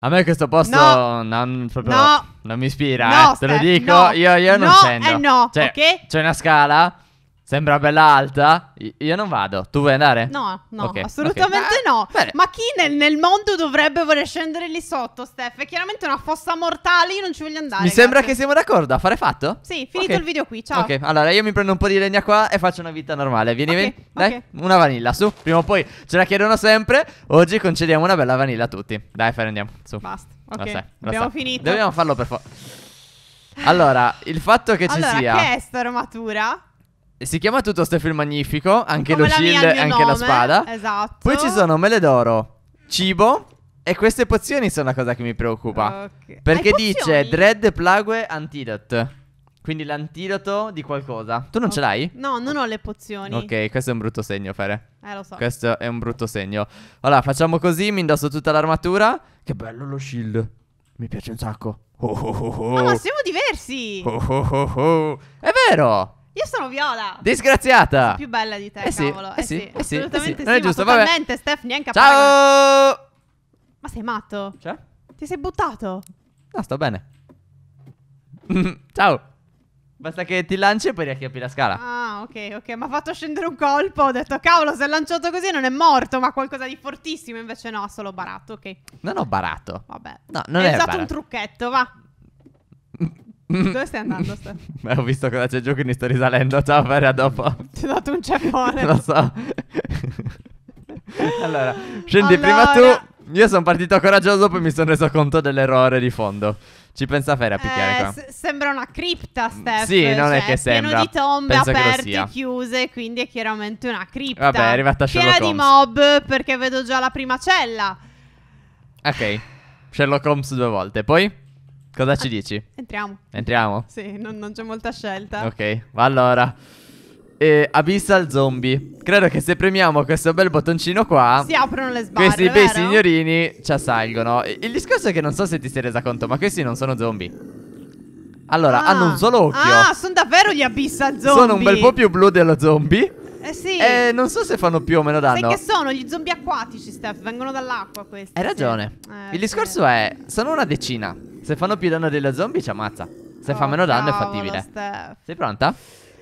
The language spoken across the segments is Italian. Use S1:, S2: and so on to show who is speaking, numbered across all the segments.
S1: A me questo posto no. non, proprio no. non mi ispira, no, eh. te lo dico, io, io non scendo. Eh no, cioè, okay? C'è una scala Sembra bella alta? Io non vado. Tu vuoi andare? No, no, okay, assolutamente
S2: okay. no. Bene. Ma chi nel, nel, mondo dovrebbe voler scendere lì sotto, Steph? È chiaramente una fossa mortale, io non ci voglio andare. Mi ragazzi. sembra
S1: che siamo d'accordo. A fare fatto?
S2: Sì, finito okay. il video qui, ciao. Ok,
S1: allora io mi prendo un po' di legna qua e faccio una vita normale. Vieni, vieni. Dai, una vanilla, su. Prima o poi ce la chiedono sempre. Oggi concediamo una bella vanilla a tutti. Dai, Fer, andiamo. Su. Basta. Ok, lo so, lo abbiamo so. finito. Dobbiamo farlo per forza. Allora, il fatto che allora, ci sia... Ma che è
S2: sta armatura?
S1: Si chiama tutto sto film magnifico, anche Come lo shield e anche nome. la spada.
S2: Esatto. Poi ci
S1: sono mele d'oro, cibo e queste pozioni sono la cosa che mi preoccupa. Okay. Perché dice Dread Plague Antidote. Quindi l'antidoto di qualcosa. Tu non okay. ce l'hai?
S2: No, non ho le pozioni. Ok,
S1: questo è un brutto segno, Fere. Eh, lo so. Questo è un brutto segno. Allora, facciamo così, mi indosso tutta l'armatura. Che bello lo shield. Mi piace un sacco. Oh, oh, oh, oh. No, ah, ma siamo diversi. Oh, oh, oh, oh. È vero. Io sono Viola. Disgraziata. Sono più bella di te, eh sì, cavolo. Eh, eh sì, eh sì, eh sì, assolutamente eh sì. Non è giusto, vabbè.
S2: Steph neanche Ciao! Parla. Ma sei matto? Cioè? Ti sei buttato?
S1: No, sto bene. Ciao. Basta che ti lanci e poi riacchiappi la scala.
S2: Ah, ok, ok. Mi ha fatto scendere un colpo. Ho detto, cavolo, se è lanciato così non è morto, ma qualcosa di fortissimo. Invece no, solo barato, ok.
S1: Non ho barato. Vabbè.
S2: No, non Hai è usato baratto. un trucchetto, va. Mm. Dove stai andando, Steph?
S1: Beh, ho visto cosa c'è giù, quindi sto risalendo. Ciao, Fere, dopo. Ti ho dato un ceffone. Lo so. allora, scendi allora... prima tu. Io sono partito coraggioso, poi mi sono reso conto dell'errore di fondo. Ci pensa Fere a picchiare eh, qua. S-
S2: sembra una cripta, Steph. Mm, sì, non cioè, è che sembra. Pieno di tombe Penso aperte e chiuse, quindi è chiaramente una cripta. Vabbè, è arrivata Sherlock Piena Holmes. di mob, perché vedo già la prima cella.
S1: Ok, Sherlock Holmes due volte. Poi? Cosa ci dici? Entriamo. Entriamo?
S2: Sì, non, non c'è molta scelta.
S1: Ok, ma allora. Eh, Abyssal Zombie. Credo che se premiamo questo bel bottoncino qua... Si
S2: aprono le sbarre, Questi bei
S1: signorini ci assalgono. Il discorso è che non so se ti sei resa conto, ma questi non sono zombie. Allora, ah. hanno un ah. solo occhio. Ah,
S2: sono davvero gli Abyssal Zombie. Sono un bel po'
S1: più blu dello zombie.
S2: Eh sì. Eh, non so se
S1: fanno più o meno danno. Sai che
S2: sono gli zombie acquatici, Steph? Vengono dall'acqua questi. Hai ragione.
S1: Eh, Il discorso è: sono una decina. Se fanno più danno della zombie, ci ammazza. Se oh, fa meno danno, cavolo, è fattibile. Steph. Sei pronta?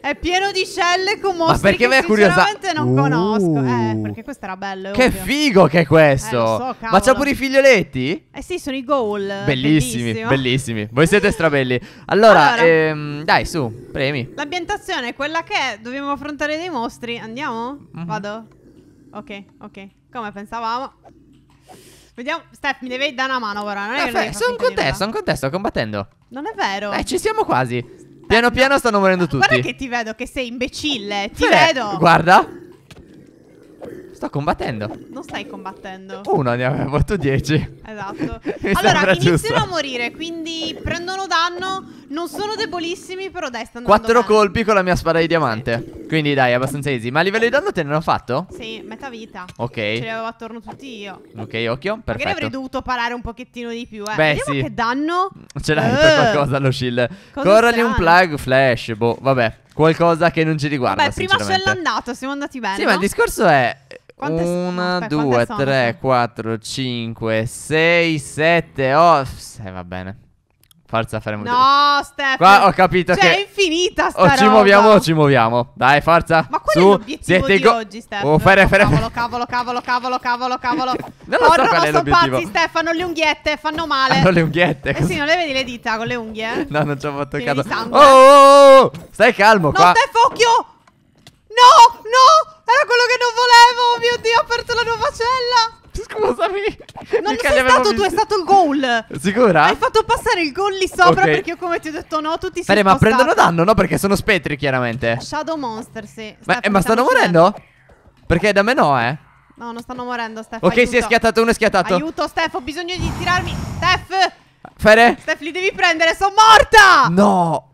S2: È pieno di celle con mostri Ma perché che sinceramente non uh, conosco. Eh, perché
S1: questo era bello. Che ovvio. figo che è eh, questo. Eh, so, Ma c'ha pure i figlioletti?
S2: Eh sì, sono i goal. Bellissimi,
S1: bellissimi. Voi siete strabelli. Allora, allora ehm, dai, su, premi.
S2: L'ambientazione è quella che è. Dobbiamo affrontare dei mostri. Andiamo? Mm -hmm. Vado. Ok, ok. Come pensavamo. Vediamo, Steph, mi devi dare una mano ora. Non è ah, che sono contesto, te,
S1: sono contesto, sto combattendo.
S2: Non è vero. Eh, ci
S1: siamo quasi. Piano piano stanno morendo tutti. Guarda che
S2: ti vedo che sei imbecille. Ti Beh, vedo. Guarda.
S1: Sto combattendo.
S2: Non stai combattendo. Uno
S1: ne aveva fatto 10.
S2: Esatto. allora, iniziano a morire, quindi prendono danno. Non sono debolissimi, però dai,
S1: stanno andando Quattro colpi con la mia spada di diamante. Sì. Quindi dai, è abbastanza easy. Ma a livello di danno te ne hanno fatto? Sì, metà vita. Ok. Ce li avevo attorno tutti io. Ok, occhio, perfetto. Magari avrei dovuto parare un pochettino di più, eh. Beh, Vediamo sì. che danno. Ce l'hai uh. per eh. qualcosa lo shield. Corali un plug flash, boh, vabbè. Qualcosa che non ci riguarda. Beh, prima ce l'hanno
S2: andato, siamo andati bene. Sì, ma il discorso
S1: è quante... due, 2, 3, 4, 5, 6, 7, 8. Eh, va bene. Forza, faremo.
S2: No, Stefano. Qua ho capito cioè, che. è infinita sta o oh, ci roba. muoviamo o
S1: ci muoviamo. Dai, forza. Ma qual Su. è l'obiettivo Siete di oggi, oh, Stefano? Oh, fare, fare. Cavolo, cavolo, cavolo,
S2: cavolo, cavolo, cavolo. non lo so oh, qual è sono pazzi, Stefano. Le unghiette fanno male. Hanno le unghiette. Eh sì, non le vedi le dita con le unghie? no, non ci ho
S1: fatto caso. Oh, oh, oh, stai calmo no, qua. No, Stefano,
S2: occhio. No, no, era quello che non volevo. Oh mio Dio, ho aperto la nuova cella. Scusami. Non sei stato tu, è stato il goal.
S1: Sicura? Hai fatto
S2: passare il goal lì sopra okay. perché io come ti ho detto no, tutti si Bene, ma prendono danno,
S1: no? Perché sono spettri, chiaramente.
S2: Shadow Monster, sì.
S1: Ma, eh, ma stanno morendo? Perché da me no, eh.
S2: No, non stanno morendo, Steph. Ok, aiuto. si è schiattato, uno è schiattato. Aiuto, Steph, ho bisogno di tirarmi. Steph! Fere? Steph, li devi prendere, sono morta!
S1: No!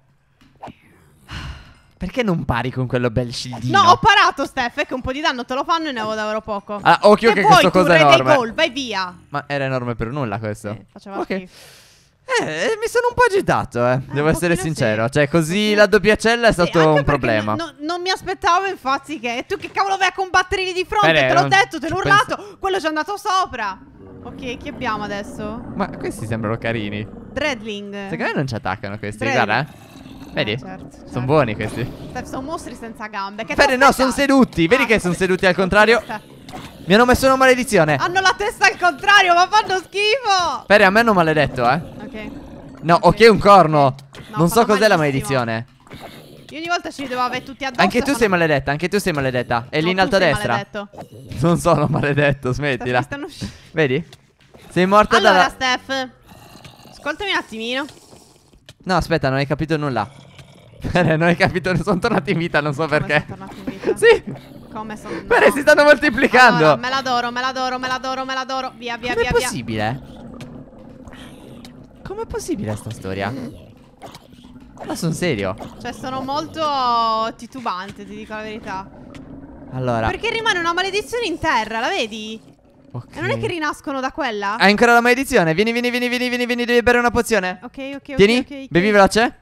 S1: Perché non pari con quello bel scildino? No, ho
S2: parato, Steph. È che un po' di danno te lo fanno e ne avevo davvero poco. Ah, occhio che, che questo cosa è enorme. Dei gol, vai via.
S1: Ma era enorme per nulla questo. Eh, faceva okay. Eh, mi sono un po' agitato, eh. eh Devo essere sincero. Sì. Cioè, così sì. la doppia cella è sì, stato un problema. No,
S2: non mi aspettavo, infatti, che. E tu che cavolo vai a combattere lì di fronte? Bene, te l'ho eh, detto, te l'ho urlato. Penso... Quello ci è andato sopra. Ok, chi abbiamo adesso?
S1: Ma questi sembrano carini. Dreadling. Secondo me non ci attaccano questi. Dreadling. Guarda, eh. Vedi? Eh, certo, certo. Sono buoni questi.
S2: Cioè, sono mostri senza gambe. Che Fede, no, sono seduti.
S1: Vedi ah, che sono ecco, seduti al contrario? Mi hanno messo una maledizione. Hanno
S2: la testa al contrario, ma fanno schifo.
S1: Fede, a me hanno maledetto, eh. Ok. No, ok, okay un corno. No, non so cos'è la maledizione.
S2: Io ogni volta ci devo avere tutti addosso. Anche tu sei
S1: maledetta, anche tu sei maledetta. E no, lì in alto a destra. Maledetto. Non sono maledetto, smettila. Vedi? Sei morta allora, dalla...
S2: Allora, Steph. Ascoltami un attimino.
S1: No, aspetta, non hai capito nulla. Bene, non hai capito, sono tornati in vita, non so Come perché. Sono tornati in
S2: vita? sì. Come sono? Bene, si stanno moltiplicando. Allora, me l'adoro, me l'adoro, me l'adoro, me l'adoro. Via, via, Com'è via. Com'è possibile? Com'è possibile
S1: sta storia? Ma sono serio.
S2: Cioè, sono molto titubante, ti dico la verità. Allora. Perché rimane una maledizione in terra, la vedi? Okay. E non è che rinascono da quella?
S1: Hai ancora la maledizione. Vieni, vieni, vieni, vieni, vieni, vieni, devi bere una pozione. Ok,
S2: ok, ok. Vieni, okay, okay. bevi veloce.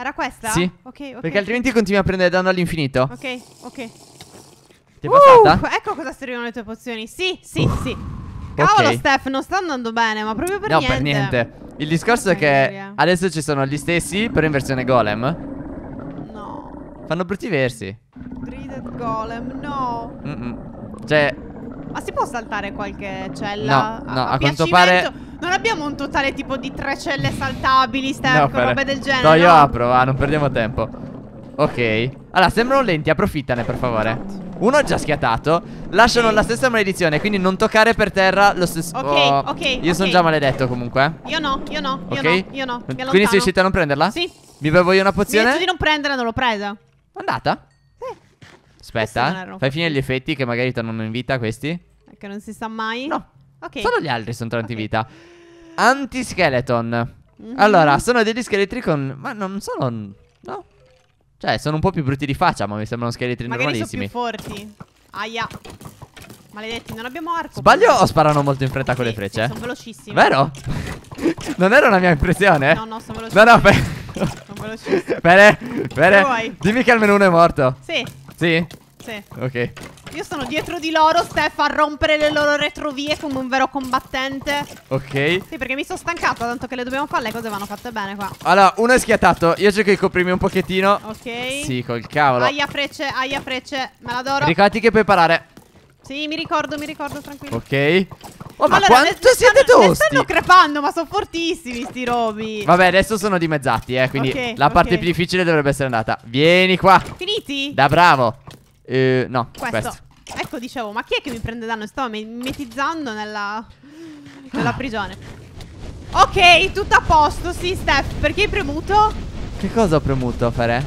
S2: Era questa? Sì.
S1: Okay, ok. Perché altrimenti continui a prendere danno all'infinito.
S2: Ok, ok.
S1: Ti è passata? Uh, ecco
S2: cosa servivano le tue pozioni. Sì, sì, uh. sì. Cavolo, okay. Steph, non sta andando bene, ma proprio per no, niente. No, per niente.
S1: Il discorso è che adesso ci sono gli stessi, però in versione golem. No. Fanno brutti versi. Gridded golem, no. Mm -mm. Cioè,
S2: ma si può saltare qualche cella? No, no a, quanto pare... Non abbiamo un totale tipo di tre celle saltabili, Stefano, no, robe del genere. No, io
S1: apro, ah, non perdiamo tempo. Ok. Allora, sembrano lenti, approfittane, per favore. Esatto. Uno già schiatato. Lasciano sì. la stessa maledizione, quindi non toccare per terra lo stesso. Ok, oh, ok. Io okay. sono già maledetto comunque.
S2: Io no, io no, io okay. no, io no. Quindi sei riuscita a non prenderla? Sì.
S1: Mi bevo io una pozione? Mi detto di
S2: non prenderla, non l'ho presa. Andata?
S1: Sì. Aspetta, fai finire gli effetti che magari tornano in vita questi.
S2: Che non si sa mai? No. Ok. Solo gli
S1: altri sono tornati in okay. vita. Antiskeleton. Mm -hmm. Allora, sono degli scheletri con... Ma non sono... No. Cioè, sono un po' più brutti di faccia, ma mi sembrano scheletri Magari normalissimi.
S2: sono più forti. Aia. Maledetti, non abbiamo
S1: arco. Sbaglio o sparano molto in fretta sì, con le frecce? Sì, sono velocissimi. Vero? non era una mia impressione? No, no, sono velocissimi. No, no, per... sono velocissimi. Bene, bene. Dimmi che almeno uno è morto. Sì. Sì? Sì. Ok.
S2: Io sono dietro di loro, Steph, a rompere le loro retrovie come un vero combattente. Ok. Sì, perché mi sono stancato, tanto che le dobbiamo fare, le cose vanno fatte bene qua.
S1: Allora, uno è schiattato, io cerco di coprirmi un pochettino.
S2: Ok. Sì,
S1: col cavolo. Aia
S2: frecce, aia frecce, me la l'adoro.
S1: Ricordati che puoi parare.
S2: Sì, mi ricordo, mi ricordo, tranquillo.
S1: Ok. Oh, ma allora, quanto siete stanno, tosti? stanno
S2: crepando, ma sono fortissimi sti robi. Vabbè, adesso
S1: sono dimezzati, eh, quindi okay, la parte okay. più difficile dovrebbe essere andata. Vieni qua. Finiti? Da bravo. Eh, no, questo. questo.
S2: Ecco, dicevo, ma chi è che mi prende danno? Stavo mimetizzando nella, nella prigione. Ok, tutto a posto, sì, Steph. Perché hai premuto?
S1: Che cosa ho premuto, Fere?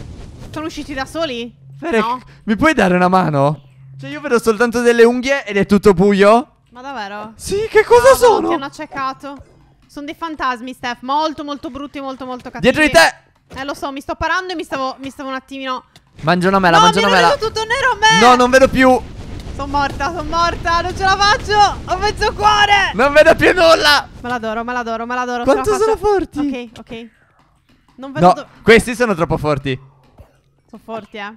S2: Sono usciti da soli? Fere, no.
S1: mi puoi dare una mano? Cioè, io vedo soltanto delle unghie ed è tutto buio.
S2: Ma davvero? Sì, che cosa no, sono? No, ti hanno accecato. Sono dei fantasmi, Steph. Molto, molto brutti, molto, molto cattivi. Dietro di te! Eh, lo so, mi sto parando e mi stavo, mi stavo un attimino...
S1: Mangia una mela, no, mangia una mela.
S2: tutto nero a me. No,
S1: non vedo più.
S2: Sono morta, sono morta, non ce la faccio. Ho mezzo cuore. Non vedo più nulla. Me l'adoro, me l'adoro, me l'adoro. Quanto la sono forti? Ok, ok. Non vedo. No,
S1: questi sono troppo forti.
S2: Sono forti, eh.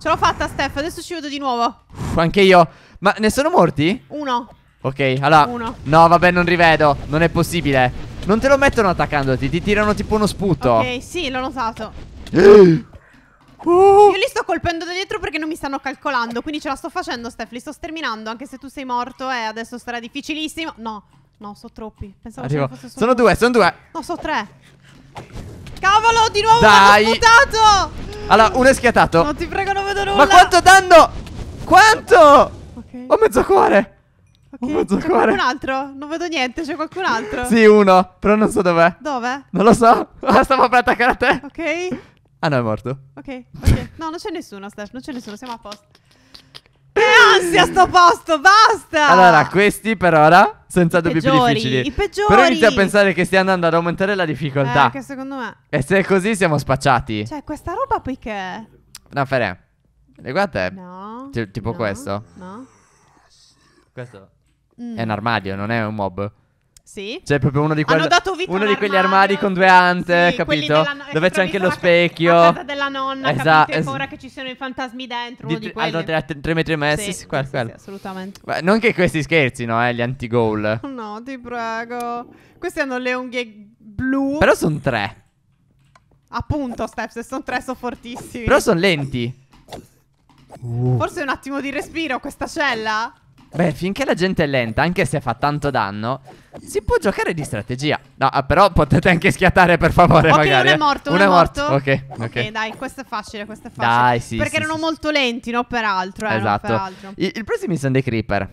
S2: Ce l'ho fatta, Steph. Adesso ci vedo di nuovo.
S1: Uff, anche io. Ma ne sono morti? Uno. Ok, allora. Uno. No, vabbè, non rivedo. Non è possibile. Non te lo mettono attaccandoti, ti tirano tipo uno sputo. Ok,
S2: sì, l'ho notato. Uh. Io li sto colpendo da dietro perché non mi stanno calcolando. Quindi ce la sto facendo, Steph. Li sto sterminando. Anche se tu sei morto, e eh, adesso sarà difficilissimo. No, no, sono troppi. Pensavo Arrivo. Sono due, sono due. No, sono tre. Cavolo, di nuovo Dai. uno
S1: Allora, uno è schiatato. Non ti prego, non vedo nulla. Ma quanto danno? Quanto? Okay. Ho mezzo cuore. Okay. Ho mezzo c'è cuore. qualcun
S2: altro? Non vedo niente, c'è qualcun altro. sì, uno,
S1: però non so dov'è. Dove? Non lo so. Stavo per attaccare a te. Ok. Ah no, è morto.
S2: Ok, ok. No, non c'è nessuno, Steph, non c'è nessuno, siamo a posto. Che ansia sto posto, basta! Allora,
S1: questi per ora, senza dubbio dubbi più difficili. I peggiori! Però inizio a pensare che stia andando ad aumentare la difficoltà. Eh, che secondo me... E se è così siamo spacciati.
S2: Cioè, questa roba poi che...
S1: No, Ferè. E guarda te. No. tipo no, questo. No. Questo mm. è un armadio, non è un mob. Sì. Cioè, proprio uno di, dato quel, uno di quegli armadi con due ante, sì, capito? No- Dove c'è anche lo specchio. La casa della nonna, esatto. capito? Ora es-
S2: che ci siano i fantasmi dentro.
S1: Di tre, uno di tre, tre, tre metri e mezzo. Sì, sì, quel, quel. sì, assolutamente. Beh, non che questi scherzi, no? Eh, gli anti-goal.
S2: No, ti prego. Questi hanno le unghie blu. Però sono tre. Appunto, Steph, se sono tre sono fortissimi. Però sono
S1: lenti. Uh.
S2: Forse un attimo di respiro questa cella?
S1: Beh, finché la gente è lenta, anche se fa tanto danno, si può giocare di strategia. No, eh, però potete anche schiattare, per favore, okay, magari. Uno è eh. morto, uno, uno è morto. morto. Okay, ok, ok.
S2: dai, questo è facile, questo è facile. Dai, sì. Perché sì, erano sì. molto lenti, no? Peraltro, eh, esatto. No, peraltro. I, il
S1: prossimo sono dei creeper.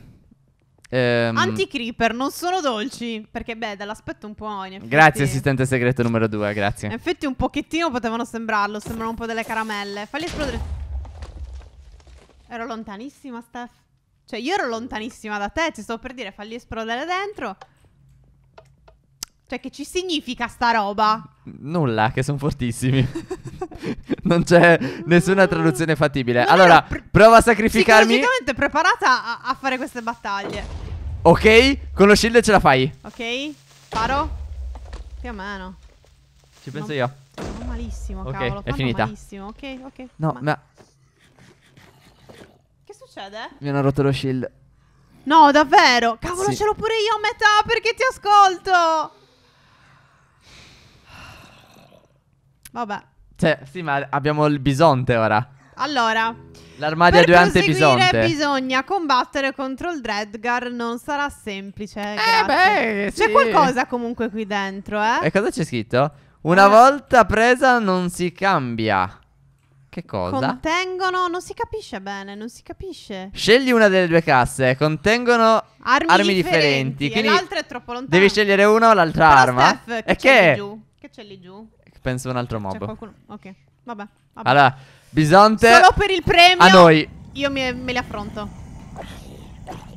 S1: Ehm...
S2: Anti-creeper, non sono dolci. Perché, beh, dall'aspetto un po'. Effetti... Grazie, assistente
S1: segreto numero due, grazie. In
S2: effetti, un pochettino potevano sembrarlo. Sembrano un po' delle caramelle. Falli esplodere. Ero lontanissima, Steph. Cioè, io ero lontanissima da te, ci sto per dire, falli esplodere dentro. Cioè, che ci significa sta roba?
S1: Nulla, che sono fortissimi. non c'è nessuna traduzione fattibile. Non allora, pr- prova a sacrificarmi. Sono
S2: praticamente preparata a-, a fare queste battaglie.
S1: Ok, con lo shield ce la fai.
S2: Ok, paro. Più o meno.
S1: Ci penso non... io. Sono malissimo,
S2: okay, cavolo. È Fanno finita. Malissimo. Ok, ok.
S1: No, ma... ma succede? Mi hanno rotto lo shield. No, davvero? Cavolo, sì. ce l'ho
S2: pure io a metà perché ti ascolto. Vabbè.
S1: Cioè, sì, ma abbiamo il bisonte ora. Allora. L'armadia durante bisonte.
S2: bisogna combattere contro il Dreadgar, non sarà semplice. Eh grazie. beh, sì. C'è qualcosa comunque qui dentro, eh? E
S1: cosa c'è scritto? Eh. Una eh. volta presa non si cambia. Che cosa?
S2: Contengono, non si capisce bene, non si capisce.
S1: Scegli una delle due casse, contengono armi, armi differenti, differenti. Quindi l'altra è troppo lontana. Devi scegliere una o l'altra Però arma. Steph, che e c'è che? Lì
S2: giù? Che c'è lì giù?
S1: Penso un altro mob. C'è
S2: qualcuno. Ok, vabbè, vabbè. Allora, Bisonte. Solo per il premio. A noi. Io mi, me li affronto.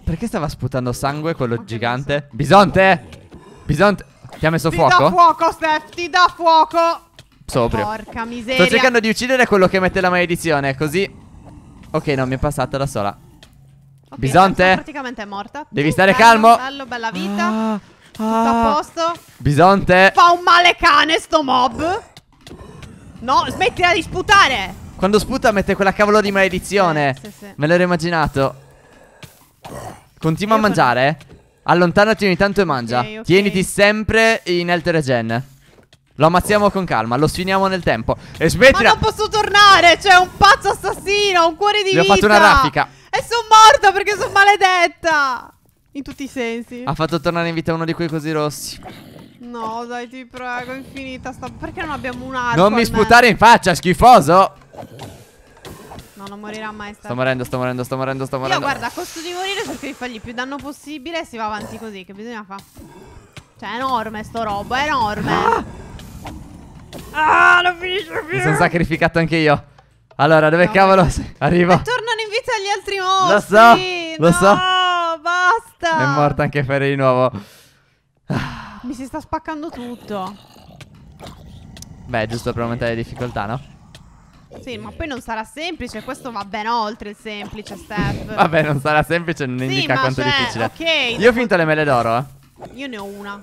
S1: Perché stava sputando sangue quello okay, gigante? Bisonte! Bisonte! Ti ha messo ti fuoco? Ti dà
S2: fuoco, Steph, ti dà fuoco! sobrio. Porca miseria. Sto cercando
S1: di uccidere quello che mette la maledizione, così. Ok, no, mi è passata da sola. Okay, Bisonte.
S2: Praticamente è morta. Devi stare bello, calmo. Bello, bella vita. Ah, Tutto ah. a posto.
S1: Bisonte.
S2: Fa un male cane sto mob. No, smettila di sputare.
S1: Quando sputa mette quella cavolo di maledizione. Sì, eh, sì, sì. Me l'ero immaginato. Continua Io a mangiare. Allontanati ogni tanto e mangia. Okay, okay. Tieniti sempre in Elder Gen. Lo ammazziamo con calma, lo sfiniamo nel tempo. E smettila. Ma non
S2: posso tornare, c'è cioè, un pazzo assassino, un cuore di Gli vita. Gli ho fatto una raffica. E sono morta perché sono maledetta. In tutti i sensi. Ha fatto
S1: tornare in vita uno di quei così rossi.
S2: No, dai, ti prego, è
S1: infinita sta... Perché non abbiamo un arco? Non mi sputare me? in faccia, schifoso! No, non morirà mai sta... Sto morendo, sto morendo, sto morendo, sto morendo. Io, guarda, a costo
S2: di morire cerco di fargli più danno possibile e si va avanti così, che bisogna fare... Cioè, è enorme sto robo, è enorme! Ah! Ah, non finisce più. Mi sono
S1: sacrificato anche io. Allora, dove no. cavolo arrivo? E tornano
S2: in vita gli altri
S1: mostri. Lo so, lo no, so. basta. È morta anche Ferri di nuovo.
S2: Mi si sta spaccando tutto.
S1: Beh, giusto per aumentare le difficoltà, no?
S2: Sì, ma poi non sarà semplice. Questo va ben oltre il semplice, Steph. Vabbè,
S1: non sarà semplice, non sì, indica quanto cioè, è difficile. Ok. Io ho finto le mele d'oro, eh.
S2: Io ne ho una.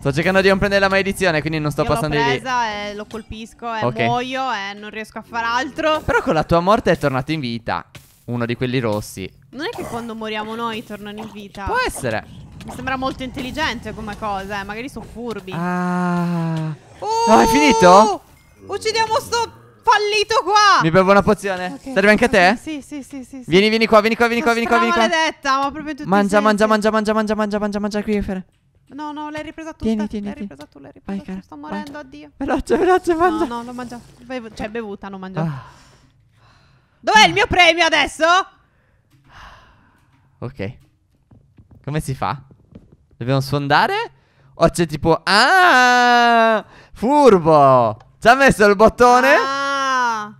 S1: Sto cercando di non prendere la maledizione, quindi non sto Io passando di lì. L'ho
S2: presa, lo colpisco,
S1: e okay. muoio,
S2: e non riesco a fare
S1: altro. Però con la tua morte è tornato in vita. Uno di quelli rossi.
S2: Non è che quando moriamo noi tornano in vita. Può essere. Mi sembra molto intelligente come cosa, eh. Magari sono furbi.
S1: Ah. Oh, no, ah, è finito?
S2: Uccidiamo sto fallito qua. Mi bevo
S1: una pozione. Okay, Serve anche a te?
S2: Sì, sì, sì, sì. Vieni,
S1: vieni qua, vieni qua, vieni qua, vieni qua, vieni qua.
S2: maledetta, ma proprio tutti Mangia, mangia,
S1: mangia, mangia, mangia, mangia, mangia, mangia mangia, qui, Fere.
S2: No, no, l'hai ripresa
S1: tu. Tieni, tieni, l'hai tieni. ripresa tu, l'hai ripresa Vai, cara, Sto morendo, mangia. addio. Veloce, veloce, mangia. No, no,
S2: l'ho mangiata. Bev- cioè, bevuta, non mangiata. Ah. Dov'è il mio premio adesso?
S1: Ok. Come si fa? Dobbiamo sfondare? O c'è tipo... Ah! Furbo! Ci ha messo il bottone? Ah!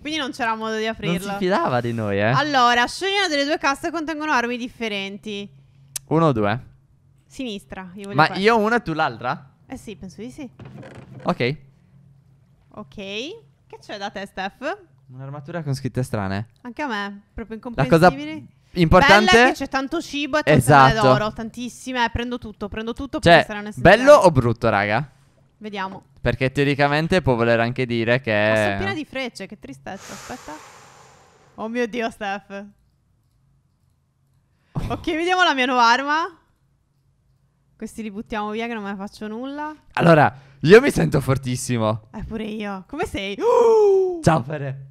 S2: Quindi non c'era modo di aprirlo. Non si fidava di noi, eh. Allora, scegliere delle due casse contengono armi differenti.
S1: Uno o due?
S2: Sinistra. Io Ma fare. io
S1: una, e tu l'altra?
S2: Eh sì, penso di sì. Ok. Ok. Che c'è da te, Steph?
S1: Un'armatura con scritte strane.
S2: Anche a me, proprio incomprensibile. La cosa importante Bella è che c'è tanto cibo e tante esatto. d'oro, tantissime, eh, prendo tutto, prendo tutto cioè, bello o
S1: brutto, raga? Vediamo. Perché teoricamente può voler anche dire che Ma sono piena di
S2: frecce, che tristezza, aspetta. Oh mio Dio, Steph. Ok, vediamo la mia nuova arma. Questi li buttiamo via che non me ne faccio nulla.
S1: Allora, io mi sento fortissimo.
S2: E eh, pure io. Come sei? Uh!
S1: Ciao, Fede.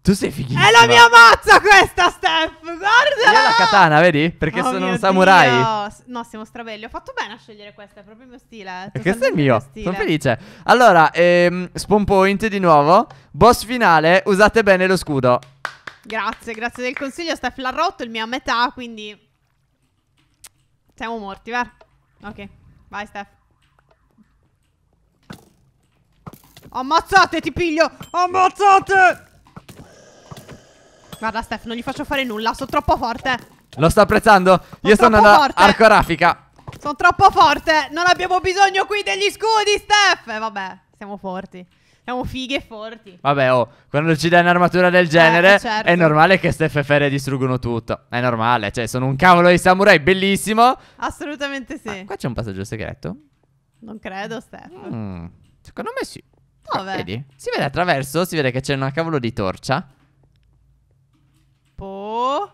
S1: Tu sei fighissimo. È la mia
S2: mazza questa, Steph. Guarda. Io la katana, vedi? Perché oh sono un samurai. Dio. No, siamo strabelli. Ho fatto bene a scegliere questa. È proprio il mio stile. Eh. Questo è il mio. Sono felice.
S1: Allora, ehm, spawn point di nuovo. Boss finale. Usate bene lo scudo.
S2: Grazie, grazie del consiglio. Steph l'ha rotto il mio a metà, quindi siamo morti, va. Ok, vai Steph. Ammazzate, ti piglio! Ammazzate! Guarda Steph, non gli faccio fare nulla, sono troppo forte.
S1: Lo sto apprezzando. Sono Io sono alla forte. arcografica.
S2: Sono troppo forte. Non abbiamo bisogno qui degli scudi, Steph. E eh, vabbè, siamo forti. Siamo fighe e forti.
S1: Vabbè, oh, quando ci dai un'armatura del genere, eh, certo. è normale che e Ferre distruggono tutto. È normale, cioè, sono un cavolo di samurai bellissimo.
S2: Assolutamente sì. Ah,
S1: qua c'è un passaggio segreto?
S2: Non credo, Stefano. Mm, secondo me sì. Dove? Vedi?
S1: Si vede attraverso, si vede che c'è una cavolo di torcia. Po.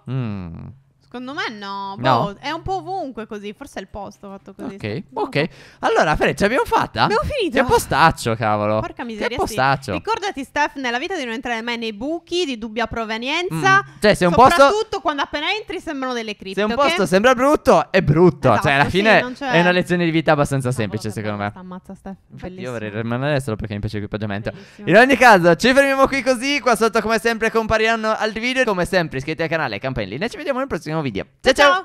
S1: Boh. Mmm.
S2: Secondo me no, boh, è un po' ovunque così, forse è il posto fatto così. Ok, boh. ok.
S1: Allora, Fred, ce l'abbiamo fatta? Abbiamo finito. Che postaccio, cavolo. Porca miseria. Che postaccio. Sì.
S2: Ricordati, Steph, nella vita di non entrare mai nei buchi di dubbia provenienza. Mm. Cioè, se un posto... Soprattutto quando appena entri sembrano delle cripte. Se un posto okay?
S1: sembra brutto, è brutto. Esatto, cioè, alla fine sì, è una lezione di vita abbastanza cavolo, semplice, secondo me. Ammazza, Steph. Bellissimo. Io vorrei rimanere solo perché mi piace l'equipaggiamento. In ogni caso, ci fermiamo qui così. Qua sotto, come sempre, compariranno altri video. Come sempre, iscrivetevi al canale, campanellina. Ci vediamo nel prossimo video. video.
S2: chao. chao.